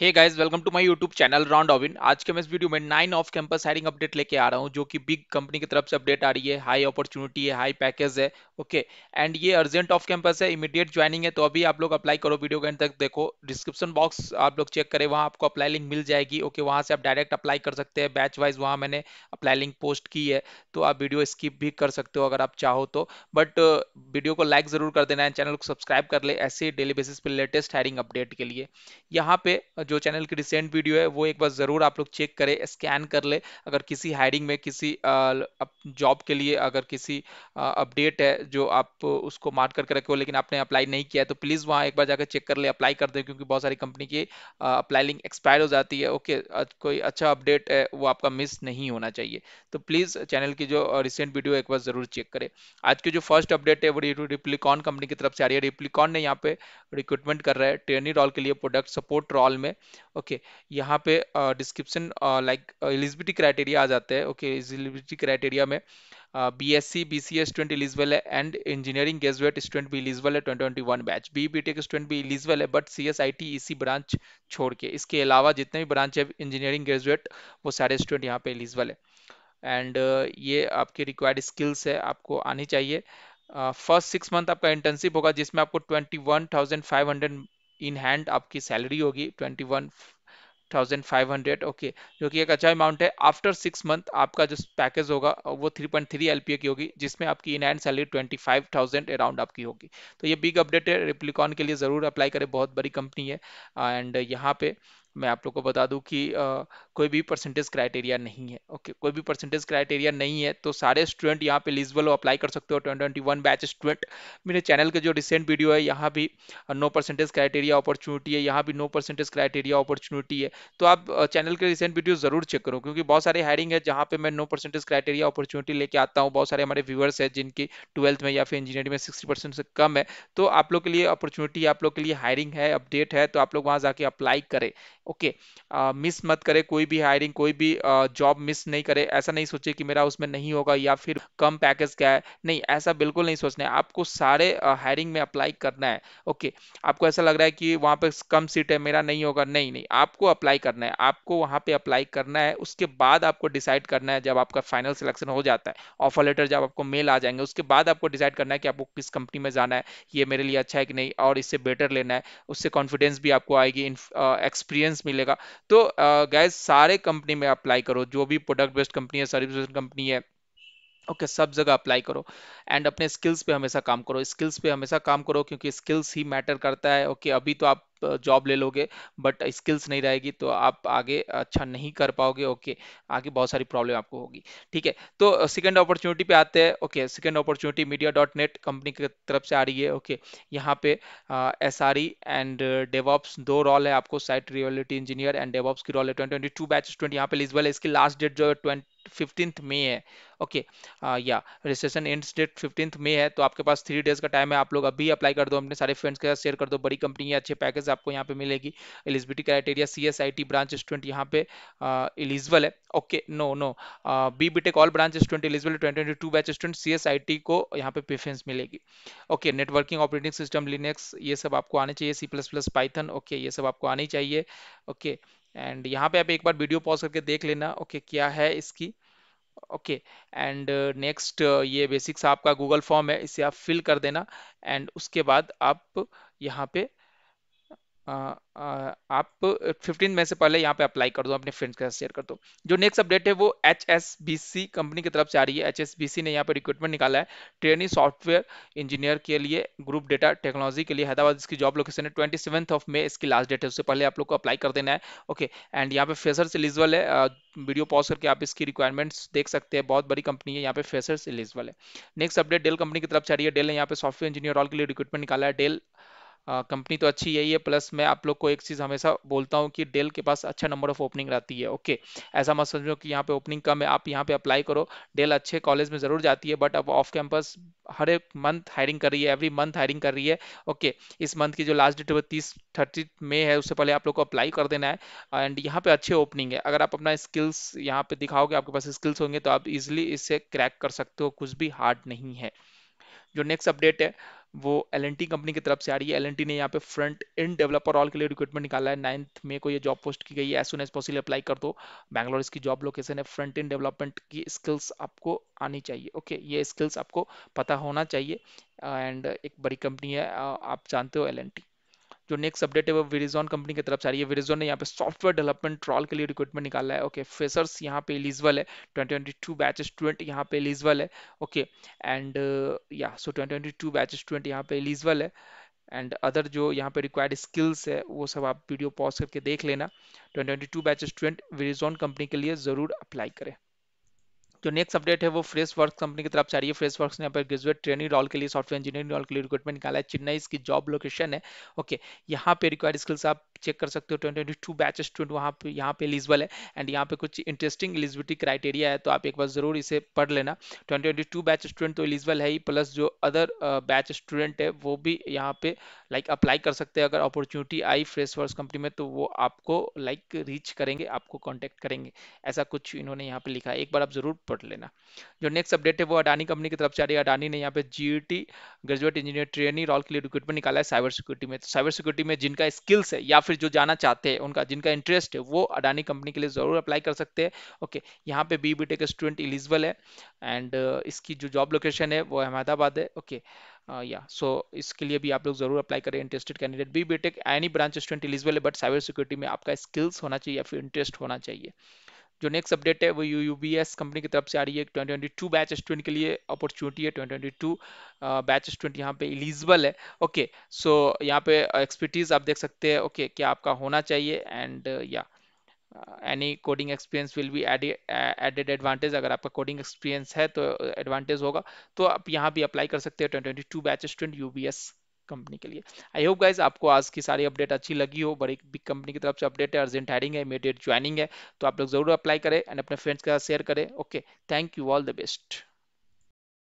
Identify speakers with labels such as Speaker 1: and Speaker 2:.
Speaker 1: hey guys welcome to my YouTube channel राउंड ऑविन आज के मैं इस वीडियो में nine off campus hiring update लेके आ रहा हूँ जो कि बिग कंपनी की तरफ से अपडेट आ रही है हाई अपॉर्चुनिटी है हाई पैकेज है ओके एंड ये अर्जेंट ऑफ कैंपस है इमीडिएट ज्वाइनिंग है तो अभी आप लोग अप्लाई करो वीडियो के एंड तक देखो डिस्क्रिप्शन बॉक्स आप लोग चेक करें वहाँ आपको अप्लाई लिंक मिल जाएगी ओके okay, वहाँ से आप डायरेक्ट अप्लाई कर सकते हैं बैच वाइज वहाँ मैंने अप्लाई लिंक पोस्ट की है तो आप वीडियो स्किप भी कर सकते हो अगर आप चाहो तो बट वीडियो uh, को लाइक जरूर कर देना है चैनल को सब्सक्राइब कर ले ऐसे डेली बेसिस पे लेटेस्ट हायरिंग अपडेट के लिए यहाँ पे जो चैनल की रिसेंट वीडियो है वो एक बार ज़रूर आप लोग चेक करें स्कैन कर ले अगर किसी हायरिंग में किसी जॉब के लिए अगर किसी अपडेट है जो आप उसको मार्क करके रखे हो लेकिन आपने अप्लाई नहीं किया है तो प्लीज़ वहाँ एक बार जाकर चेक कर ले अप्लाई कर दे क्योंकि बहुत सारी कंपनी की अप्लाई लिंक एक्सपायर हो जाती है ओके कोई अच्छा अपडेट है वो आपका मिस नहीं होना चाहिए तो प्लीज़ चैनल की जो रिसेंट वीडियो एक बार ज़रूर चेक करें आज की जो फर्स्ट अपडेट है वो रिप्लिकॉन कंपनी की तरफ से आ रही है रिप्लिकॉन ने यहाँ पे रिक्रूटमेंट कर रहा है ट्रेनी रॉल के लिए प्रोडक्ट सपोर्ट रॉल में है ओके यहाँ पे डिस्क्रिप्शन लाइक एलिजिबिलिटी क्राइटेरिया आ जाते हैं ओके एलिजिबिलिटी क्राइटेरिया में B S C B C student eligible है एंड इंजीनियरिंग ग्रेजुएट स्टूडेंट भी इलिजिबल है twenty twenty one batch B B tech student भी इलिजिबल है but C S I T इसी ब्रांच छोड़ के इसके अलावा जितने भी ब्रांच है इंजीनियरिंग ग्रेजुएट वो सारे स्टूडेंट यहाँ पे इलिजिबल है एंड ये आपके रिक्वायर्ड स्किल्स है आपको आनी चाहिए फर्स्ट सिक्स मंथ आपका इंटर्नशिप होगा जिसमें आपको twenty one thousand five hundred in hand आपकी सैलरी होगी twenty one thousand five hundred okay जो कि एक अच्छा अमाउंट है आफ्टर सिक्स मंथ आपका जो पैकेज होगा वो थ्री पॉइंट थ्री एल की होगी जिसमें आपकी in hand salary twenty five thousand around आपकी होगी तो ये बिग अपडेट है रिप्लिकॉन के लिए ज़रूर अप्लाई करें बहुत बड़ी कंपनी है एंड यहाँ पे मैं आप लोग को बता दूं कि आ, कोई भी परसेंटेज क्राइटेरिया नहीं है ओके कोई भी परसेंटेज क्राइटेरिया नहीं है तो सारे स्टूडेंट यहाँ पे एलिजिबल हो अप्लाई कर सकते हो ट्वेंटी बैच स्टूडेंट मेरे चैनल के जो रिसेंट वीडियो है यहाँ भी नो परसेंटेज क्राइटेरिया अपॉर्चुनिटी है यहाँ भी नो परसेंटेज क्राइटेरिया अपॉर्चुनिटी है तो आप चैनल के रिसेंट वीडियो जरूर चेक करो क्योंकि बहुत सारे हायरिंग है जहाँ पे मैं नो परसेंटेज क्राइटेरिया अपॉर्चुनिटी लेके आता हूँ बहुत सारे हमारे व्यूवर्स है जिनकी ट्वेल्थ में या फिर इंजीनियरिंग में सिक्सटी से कम है तो आप लोग के लिए अपॉर्चुनिटी आप लोग के लिए हायरिंग है अपडेट है तो आप लोग वहाँ जाके अप्लाई करें ओके मिस मत करे कोई भी हायरिंग कोई भी जॉब मिस नहीं करे ऐसा नहीं सोचे कि मेरा उसमें नहीं होगा या फिर कम पैकेज क्या है नहीं ऐसा बिल्कुल नहीं सोचना है आपको सारे हायरिंग में अप्लाई करना है ओके आपको ऐसा लग रहा है कि वहाँ पर कम सीट है मेरा नहीं होगा नहीं नहीं आपको अप्लाई करना है आपको वहाँ पर अप्लाई करना है उसके बाद आपको डिसाइड करना है जब आपका फाइनल सिलेक्शन हो जाता है ऑफर लेटर जब आपको मेल आ जाएंगे उसके बाद आपको डिसाइड करना है कि आपको किस कंपनी में जाना है ये मेरे लिए अच्छा है कि नहीं और इससे बेटर लेना है उससे कॉन्फिडेंस भी आपको आएगी एक्सपीरियंस एक्सपीरियंस मिलेगा तो गैस सारे कंपनी में अप्लाई करो जो भी प्रोडक्ट बेस्ड कंपनी है सर्विस बेस्ड कंपनी है ओके okay, सब जगह अप्लाई करो एंड अपने स्किल्स पे हमेशा काम करो स्किल्स पे हमेशा काम करो क्योंकि स्किल्स ही मैटर करता है ओके okay, अभी तो आप जॉब ले लोगे बट स्किल्स नहीं रहेगी तो आप आगे अच्छा नहीं कर पाओगे ओके आगे बहुत सारी प्रॉब्लम आपको होगी ठीक है तो सेकेंड अपॉर्चुनिटी पे आते हैं okay second opportunity media dot net company की तरफ से आ रही है ओके यहाँ पे S R E and devops दो रोल है आपको site reality engineer and devops की रोल है twenty twenty two batch twenty यहाँ पे लिजबल है इसकी लास्ट डेट जो है ट्वेंटी फिफ्टींथ मे है ओके या registration end date fifteenth May है तो आपके पास थ्री डेज का टाइम है आप लोग अभी अप्लाई कर दो अपने सारे फ्रेंड्स के साथ शेयर कर दो बड़ी कंपनी है अच्छे पैकेज आपको यहाँ पे मिलेगी eligibility criteria C S I T branch student यहाँ पे एलिजिबल है okay no no B B tech all branch student eligible twenty twenty two batch student C S I T को यहाँ पे प्रेफरेंस मिलेगी okay networking operating system Linux ये सब आपको आने चाहिए C plus plus Python okay ये सब आपको आनी चाहिए ओके एंड यहाँ पे आप एक बार वीडियो पॉज करके देख लेना ओके okay, क्या है इसकी ओके एंड नेक्स्ट ये बेसिक्स आपका गूगल फॉर्म है इसे आप फिल कर देना एंड उसके बाद आप यहाँ पे आप 15 में से पहले यहाँ पे अप्लाई कर दो अपने फ्रेंड्स के साथ शेयर कर दो जो नेक्स्ट अपडेट है वो एच कंपनी की तरफ से आ रही है एच ने यहाँ पे रिक्रूटमेंट निकाला है ट्रेनिंग सॉफ्टवेयर इंजीनियर के लिए ग्रुप डेटा टेक्नोलॉजी के लिए हैदराबाद इसकी जॉब लोकेशन है ट्वेंटी ऑफ मे इसकी लास्ट डेट है उससे पहले आप लोग को अप्लाई कर देना है ओके एंड यहाँ पे फेसर एलिजिबल है वीडियो पॉज करके आप इसकी रिक्वायरमेंट्स देख सकते हैं बहुत बड़ी कंपनी है यहाँ पे फेसर एलिजिबल है नेक्स्ट अपडेट डेल कंपनी की तरफ से आ रही है डेल ने यहाँ पे सॉफ्टवेयर इंजीनियर ऑल के लिए रिक्रूटमेंट निकाला है डेल कंपनी तो अच्छी यही है प्लस मैं आप लोग को एक चीज़ हमेशा बोलता हूँ कि डेल के पास अच्छा नंबर ऑफ ओपनिंग रहती है ओके ऐसा मत समझो कि यहाँ पे ओपनिंग कम है आप यहाँ पे अप्लाई करो डेल अच्छे कॉलेज में ज़रूर जाती है बट अब ऑफ कैंपस हर एक मंथ हायरिंग कर रही है एवरी मंथ हायरिंग कर रही है ओके इस मंथ की जो लास्ट डेट है वो तीस थर्टी मे है उससे पहले आप लोग को अप्लाई कर देना है एंड यहाँ पे अच्छे ओपनिंग है अगर आप अपना स्किल्स यहाँ पे दिखाओगे आपके पास स्किल्स होंगे तो आप इजिली इससे क्रैक कर सकते हो कुछ भी हार्ड नहीं है जो नेक्स्ट अपडेट है वो एल कंपनी की तरफ से आ रही है एल ने यहाँ पे फ्रंट इन डेवलपर ऑल के लिए रिक्रूटमेंट निकाला है नाइन्थ में को ये जॉब पोस्ट की गई है as soon as possible apply कर दो बैंगलोर इसकी जॉब लोकेशन है फ्रंट इन डेवलपमेंट की स्किल्स आपको आनी चाहिए ओके ये स्किल्स आपको पता होना चाहिए एंड एक बड़ी कंपनी है आप जानते हो एल जो नेक्स्ट अपडेट है वो विरिजोन कंपनी की तरफ से आ रही है विरिजोन ने यहाँ पे सॉफ्टवेयर डेवलपमेंट ट्रॉल के लिए रिक्रूटमेंट निकाला है ओके फेसर्स यहाँ पे इलिजिबल है twenty twenty two batch student यहाँ पे इलिजिबल है okay and also twenty twenty two batch student यहाँ पे इलिजिबल है एंड अदर जो यहाँ पे रिक्वायर्ड स्किल्स है वो सब आप वीडियो पॉज करके देख लेना twenty twenty two batch student Verizon company के लिए ज़रूर अप्लाई करें जो नेक्स्ट अपडेट है वो फ्रेश वर्क कंपनी की तरफ चाहिए फ्रेश वर्क ने यहाँ पर ग्रेजुएट ट्रेनिंग रोल के लिए सॉफ्टवेयर इंजीनियरिंग रोल के लिए रिक्रूटमेंट निकाला है चेन्नई इसकी जॉब लोकेशन है ओके यहाँ पे रिक्वायर्ड स्किल्स आप चेक कर सकते हो twenty twenty two batch student वहाँ पे यहाँ पे एलिजिबल है एंड यहाँ पे कुछ इंटरेस्टिंग एलिजिबिलिटी क्राइटेरिया है तो आप एक बार जरूर इसे पढ़ लेना twenty twenty two batch student तो एलिजिबल है ही प्लस जो अदर बैच स्टूडेंट है वो भी यहाँ पे लाइक like, अप्लाई कर सकते हैं अगर अपॉर्चुनिटी आई फ्रेश वर्स कंपनी में तो वो आपको लाइक like, रीच करेंगे आपको कॉन्टेक्ट करेंगे ऐसा कुछ इन्होंने यहाँ पे लिखा है एक बार आप जरूर पढ़ लेना जो नेक्स्ट अपडेट है वो अडानी कंपनी की तरफ से आ रही है अडानी ने यहाँ पे जी ग्रेजुएट इंजीनियर ट्रेनिंग रोल के लिए रिक्रूटमेंट निकाला है साइबर सिक्योरिटी में तो साइबर सिक्योरिटी में जिनका स्किल्स है या फिर फिर जो जाना चाहते हैं उनका जिनका इंटरेस्ट है वो अडानी कंपनी के लिए ज़रूर अप्लाई कर सकते हैं ओके यहाँ पे B B tech student eligible है एंड uh, इसकी जो जॉब लोकेशन है वो अहमदाबाद है ओके या सो इसके लिए भी आप लोग जरूर अप्लाई करें interested candidate B B tech any branch student eligible है बट साइबर सिक्योरिटी में आपका स्किल्स होना चाहिए या फिर इंटरेस्ट होना चाहिए जो नेक्स्ट अपडेट है वो U U B S company की तरफ से आ रही है twenty twenty two batch student के लिए अपॉर्चुनिटी है twenty twenty two batch student यहाँ पे एलिजिबल है ओके सो यहाँ पे एक्सपर्टीज आप देख सकते हैं ओके okay, क्या आपका होना चाहिए एंड या any coding experience will be added advantage अगर आपका कोडिंग एक्सपीरियंस है तो एडवांटेज होगा तो आप यहाँ भी अप्लाई कर सकते हैं twenty twenty two batch student U B S company के लिए आई होप गाइज आपको आज की सारी अपडेट अच्छी लगी हो बड़ी बिग कंपनी की तरफ से अपडेट है अर्जेंट हायरिंग है इमीडिएट ज्वाइनिंग है तो आप लोग जरूर अप्लाई करें एंड अपने फ्रेंड्स के साथ शेयर करें okay thank you all the best